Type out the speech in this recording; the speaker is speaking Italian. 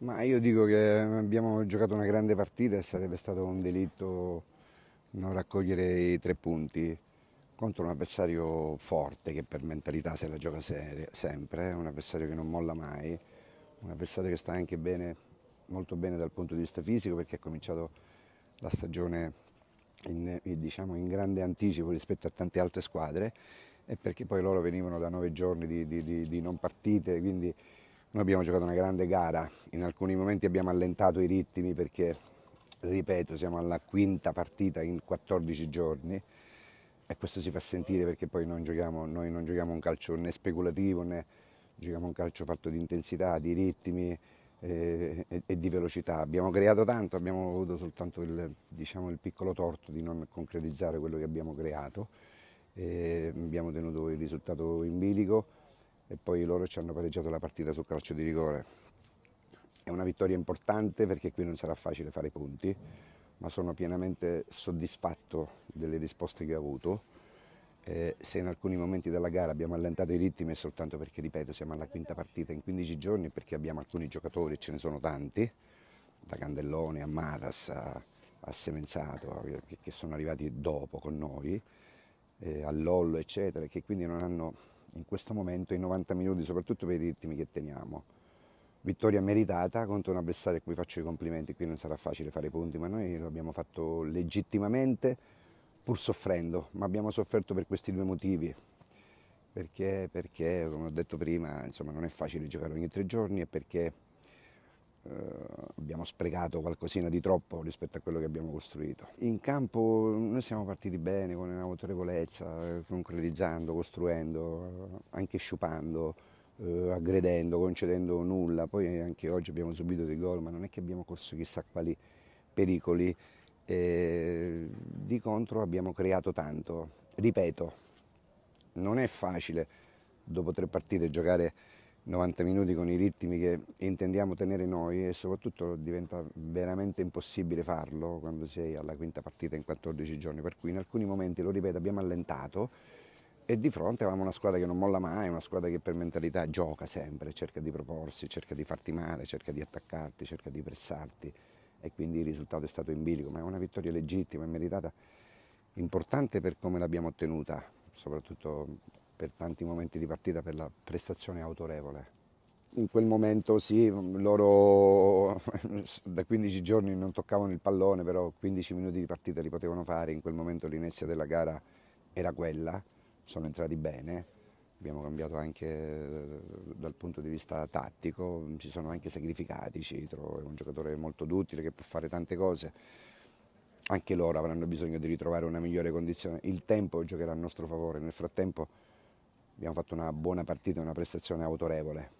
Ma io dico che abbiamo giocato una grande partita e sarebbe stato un delitto non raccogliere i tre punti contro un avversario forte che per mentalità se la gioca serie, sempre, eh, un avversario che non molla mai, un avversario che sta anche bene, molto bene dal punto di vista fisico perché ha cominciato la stagione in, eh, diciamo, in grande anticipo rispetto a tante altre squadre e perché poi loro venivano da nove giorni di, di, di, di non partite, quindi noi abbiamo giocato una grande gara, in alcuni momenti abbiamo allentato i ritmi perché, ripeto, siamo alla quinta partita in 14 giorni e questo si fa sentire perché poi non giochiamo, noi non giochiamo un calcio né speculativo né giochiamo un calcio fatto di intensità, di ritmi eh, e, e, di velocità. Abbiamo creato tanto, abbiamo avuto soltanto il, diciamo, il piccolo torto di non concretizzare quello che abbiamo creato. Eh, abbiamo tenuto il risultato in bilico e poi loro ci hanno pareggiato la partita sul calcio di rigore. È una vittoria importante perché qui non sarà facile fare punti, ma sono pienamente soddisfatto delle risposte che ho avuto. Eh, se in alcuni momenti della gara abbiamo allentato i ritmi è soltanto perché, ripeto, siamo alla quinta partita in 15 giorni perché abbiamo alcuni giocatori, ce ne sono tanti, da Candellone a Maras a, a Semenzato, che, che sono arrivati dopo con noi, eh, all'Ollo, eccetera, che quindi non hanno in questo momento i 90 minuti, soprattutto per i ritmi che teniamo. Vittoria meritata contro un avversario a cui faccio i complimenti, qui non sarà facile fare i punti, ma noi lo abbiamo fatto legittimamente pur soffrendo, ma abbiamo sofferto per questi due motivi. Perché, perché come ho detto prima, insomma, non è facile giocare ogni tre giorni e perché eh, abbiamo sprecato qualcosina di troppo rispetto a quello che abbiamo costruito. In campo noi siamo partiti bene, con autorevolezza, eh, concretizzando, costruendo, anche sciupando, eh, aggredendo, concedendo nulla. Poi anche oggi abbiamo subito dei gol, ma non è che abbiamo corso chissà quali pericoli. E di contro abbiamo creato tanto. Ripeto, non è facile dopo tre partite giocare 90 minuti con i ritmi che intendiamo tenere noi e soprattutto diventa veramente impossibile farlo quando sei alla quinta partita in 14 giorni, per cui in alcuni momenti, lo ripeto, abbiamo allentato e di fronte avevamo una squadra che non molla mai, una squadra che per mentalità gioca sempre, cerca di proporsi, cerca di farti male, cerca di attaccarti, cerca di pressarti e quindi il risultato è stato in bilico, ma è una vittoria legittima e meritata, importante per come l'abbiamo ottenuta, soprattutto per tanti momenti di partita per la prestazione autorevole. In quel momento sì, loro da 15 giorni non toccavano il pallone, però 15 minuti di partita li potevano fare, in quel momento l'inizio della gara era quella, sono entrati bene, abbiamo cambiato anche eh, dal punto di vista tattico, ci sono anche sacrificati, Citro è un giocatore molto duttile che può fare tante cose, anche loro avranno bisogno di ritrovare una migliore condizione, il tempo giocherà a nostro favore, nel frattempo abbiamo fatto una buona partita, una prestazione autorevole.